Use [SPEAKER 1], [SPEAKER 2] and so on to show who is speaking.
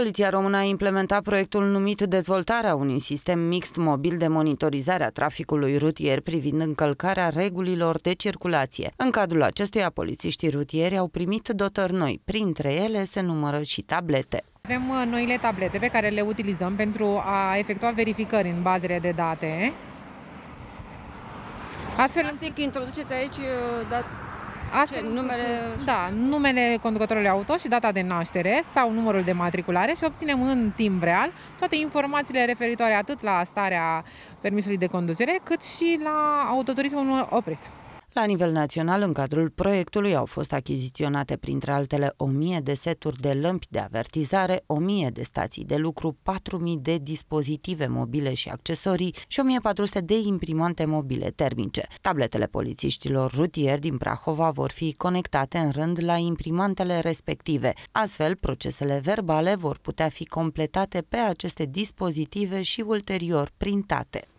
[SPEAKER 1] Poliția Română a implementat proiectul numit Dezvoltarea unui sistem mixt mobil de monitorizare a traficului rutier privind încălcarea regulilor de circulație. În cadrul acestuia, polițiștii rutieri au primit dotări noi. Printre ele se numără și tablete.
[SPEAKER 2] Avem uh, noile tablete pe care le utilizăm pentru a efectua verificări în bazele de date.
[SPEAKER 3] Astfel, practic, introduceți aici uh, Astfel, numele...
[SPEAKER 2] Da, numele conducătorului auto și data de naștere sau numărul de matriculare și obținem în timp real toate informațiile referitoare atât la starea permisului de conducere, cât și la autoturismul oprit.
[SPEAKER 1] La nivel național, în cadrul proiectului au fost achiziționate printre altele 1000 de seturi de lămpi de avertizare, 1000 de stații de lucru, 4000 de dispozitive mobile și accesorii și 1400 de imprimante mobile termice. Tabletele polițiștilor rutieri din Prahova vor fi conectate în rând la imprimantele respective. Astfel, procesele verbale vor putea fi completate pe aceste dispozitive și ulterior printate.